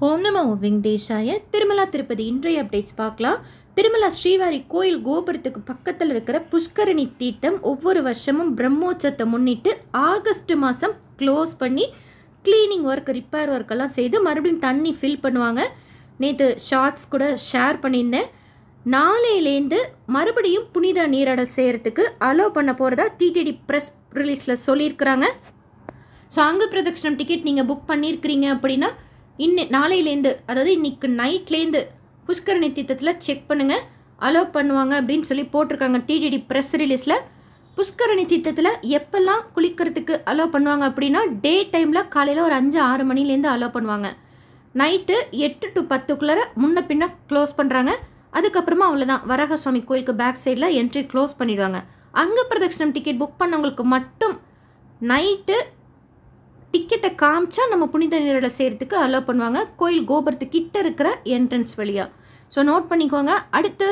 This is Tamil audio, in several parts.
ஹோம் நம வெங்கடேஷாய திருமலா திருப்பதி இன்றைய அப்டேட்ஸ் பார்க்கலாம் திருமலா ஸ்ரீவாரி கோயில் கோபுரத்துக்கு பக்கத்தில் இருக்கிற புஷ்கரணி தீர்த்தம் ஒவ்வொரு வருஷமும் பிரம்மோற்சத்தை முன்னிட்டு ஆகஸ்ட் மாதம் க்ளோஸ் பண்ணி க்ளீனிங் ஒர்க் ரிப்பேர் ஒர்க்கெல்லாம் செய்து மறுபடியும் தண்ணி ஃபில் பண்ணுவாங்க நேற்று ஷார்ட்ஸ் கூட ஷேர் பண்ணியிருந்தேன் நாளையிலேருந்து மறுபடியும் புனித நீராடல் செய்கிறதுக்கு அலோவ் பண்ண போகிறதா டிடிடி ப்ரெஸ் ரிலீஸில் சொல்லியிருக்கிறாங்க ஸோ அங்கு பிரதட்சணம் டிக்கெட் நீங்கள் புக் பண்ணியிருக்கிறீங்க அப்படின்னா இன்னி நாளையிலேருந்து அதாவது இன்றைக்கி நைட்லேருந்து புஷ்கரணி தீர்த்தத்தில் செக் பண்ணுங்கள் அலோவ் பண்ணுவாங்க அப்படின்னு சொல்லி போட்டிருக்காங்க டிடிடி ப்ரெஸ் ரிலீஸில் புஷ்கரணி தீர்த்தத்தில் எப்பெல்லாம் குளிக்கிறதுக்கு அலோவ் பண்ணுவாங்க அப்படின்னா டே டைமில் காலையில் ஒரு அஞ்சு ஆறு மணிலேருந்து அலோவ் பண்ணுவாங்க நைட்டு எட்டு டு பத்துக்குள்ளே முன்ன பின்ன க்ளோஸ் பண்ணுறாங்க அதுக்கப்புறமா அவ்வளோதான் வரக சுவாமி கோயிலுக்கு பேக் சைடில் என்ட்ரி க்ளோஸ் பண்ணிவிடுவாங்க அங்கே பிரதட்சிணம் டிக்கெட் புக் பண்ணவங்களுக்கு மட்டும் நைட்டு டிக்கெட்டை காமிச்சா நம்ம புனித நீரோட செய்கிறதுக்கு அலோவ் பண்ணுவாங்க கோயில் கோபுரத்து கிட்ட இருக்கிற என்ட்ரன்ஸ் வழியாக ஸோ நோட் பண்ணிக்கோங்க அடுத்து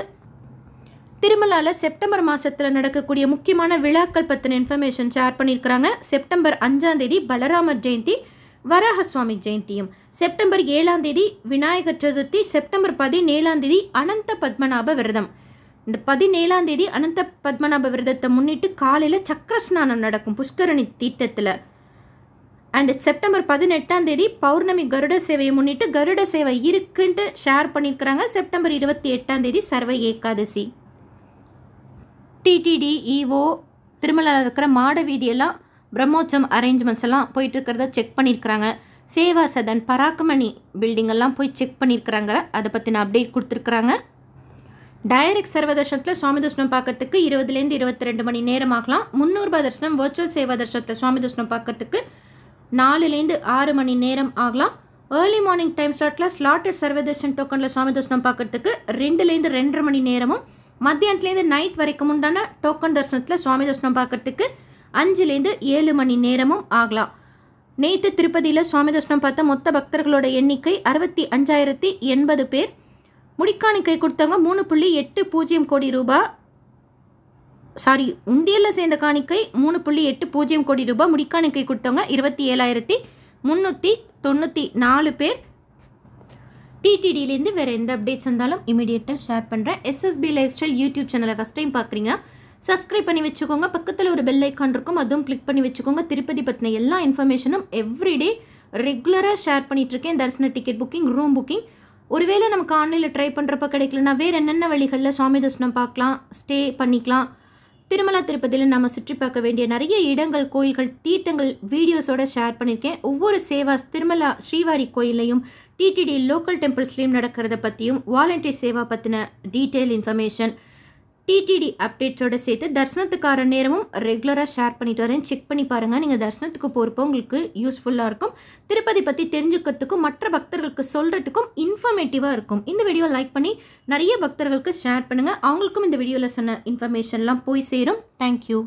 திருமலாவில் செப்டம்பர் மாதத்தில் நடக்கக்கூடிய முக்கியமான விழாக்கள் பற்றின இன்ஃபர்மேஷன் ஷேர் பண்ணியிருக்கிறாங்க செப்டம்பர் அஞ்சாம் தேதி பலராமர் ஜெயந்தி வராக சுவாமி ஜெயந்தியும் செப்டம்பர் ஏழாம் தேதி விநாயகர் சதுர்த்தி செப்டம்பர் பதினேழாம் தேதி அனந்த பத்மநாப விரதம் இந்த பதினேழாம் தேதி அனந்த பத்மநாப விரதத்தை முன்னிட்டு காலையில் சக்கர ஸ்நானம் நடக்கும் புஷ்கரணி தீர்த்தத்தில் அண்ட் செப்டம்பர் பதினெட்டாம் தேதி பௌர்ணமி கருட சேவையை முன்னிட்டு கருட சேவை இருக்குன்ட்டு ஷேர் பண்ணியிருக்கிறாங்க செப்டம்பர் இருபத்தி எட்டாம் தேதி சர்வை ஏகாதசி டிடிடி இஓ e திருமலா இருக்கிற மாட வீதியெல்லாம் பிரம்மோற்சவம் அரேஞ்ச்மெண்ட்ஸ் எல்லாம் போயிட்டுருக்கிறத செக் பண்ணியிருக்கிறாங்க சேவா சதன் பராக்கமணி பில்டிங்கெல்லாம் போய் செக் பண்ணியிருக்கிறாங்க அதை பற்றின அப்டேட் கொடுத்துருக்குறாங்க டைரக்ட் சர்வ தர்ஷனத்தில் சுவாமி தர்ஷனம் பார்க்கறதுக்கு இருபதுலேருந்து இருபத்தி ரெண்டு மணி நேரம் ஆகலாம் முந்நூறுபா தர்ஷனம் வர்ச்சுவல் சேவா தர்ஷனத்தை சுவாமி தர்ஷனம் பார்க்கறதுக்கு நாலுலேருந்து ஆறு மணி நேரம் ஆகலாம் ஏர்லி மார்னிங் டைம் ஸ்லாட்டில் ஸ்லாட்டட் சர்வதேசன் டோக்கனில் சுவாமி தர்சனம் பார்க்கறதுக்கு ரெண்டுலேருந்து ரெண்டரை மணி நேரமும் மத்தியானத்துலேருந்து நைட் வரைக்கும் உண்டான டோக்கன் தரிசனத்தில் சுவாமி தர்சனம் பார்க்கறதுக்கு அஞ்சுலேருந்து ஏழு மணி நேரமும் ஆகலாம் நேற்று திருப்பதியில் சுவாமி தர்சனம் பார்த்த மொத்த பக்தர்களோட எண்ணிக்கை அறுபத்தி அஞ்சாயிரத்தி எண்பது பேர் முடிக்காணிக்கை கொடுத்தவங்க மூணு புள்ளி எட்டு பூஜ்ஜியம் கோடி ரூபாய் சாரி உண்டியலில் சேர்ந்த காணிக்கை மூணு புள்ளி எட்டு பூஜ்ஜியம் கோடி ரூபாய் முடிக்காணிக்கை கொடுத்தவங்க இருபத்தி ஏழாயிரத்தி முந்நூற்றி தொண்ணூற்றி நாலு பேர் டிடிடியிலேருந்து வேறு எந்த அப்டேட்ஸ் வந்தாலும் இமீடியட்டாக ஷேர் பண்ணுறேன் எஸ்எஸ்பி லைஃப் ஸ்டைல் யூடியூப் சேனலை ஃபஸ்ட் டைம் பார்க்குறீங்க சப்ஸ்கிரைப் பண்ணி வச்சுக்கோங்க பக்கத்தில் ஒரு பெல் ஐக்கான் இருக்கும் அதுவும் கிளிக் பண்ணி வச்சுக்கோங்க திருப்பதி பற்றின எல்லா இன்ஃபர்மேஷனும் எவ்ரிடே ரெகுலராக ஷேர் பண்ணிகிட்ருக்கேன் தரிசன டிக்கெட் புக்கிங் ரூம் புக்கிங் ஒருவேளை நமக்கு ஆன்லைனில் ட்ரை பண்ணுறப்ப கிடைக்கலனா வேறு என்னென்ன வழிகளில் சாமி தர்சனம் பார்க்கலாம் ஸ்டே பண்ணிக்கலாம் திருமலா திருப்பதியில் நம்ம சுற்றி பார்க்க வேண்டிய நிறைய இடங்கள் கோயில்கள் தீர்த்தங்கள் வீடியோஸோட ஷேர் பண்ணியிருக்கேன் ஒவ்வொரு சேவா திருமலா ஸ்ரீவாரி கோயிலையும் டிடிடி லோக்கல் டெம்பிள்ஸ்லேயும் நடக்கிறத பற்றியும் வாலண்டியர் சேவா பற்றின டீட்டெயில் இன்ஃபர்மேஷன் டிடிடி அப்டேட்ஸோட சேர்த்து தர்சனத்துக்கார நேரமும் ரெகுலராக ஷேர் பண்ணிட்டு வரேன் செக் பண்ணி பாருங்கள் நீங்கள் தர்சனத்துக்கு போகிறப்போ உங்களுக்கு யூஸ்ஃபுல்லாக இருக்கும் திருப்பதி பற்றி தெரிஞ்சுக்கிறதுக்கும் மற்ற பக்தர்களுக்கு சொல்கிறதுக்கும் இன்ஃபர்மேட்டிவாக இருக்கும் இந்த வீடியோ லைக் பண்ணி நிறைய பக்தர்களுக்கு ஷேர் பண்ணுங்கள் அவங்களுக்கும் இந்த வீடியோவில் சொன்ன இன்ஃபர்மேஷன்லாம் போய் சேரும் தேங்க்யூ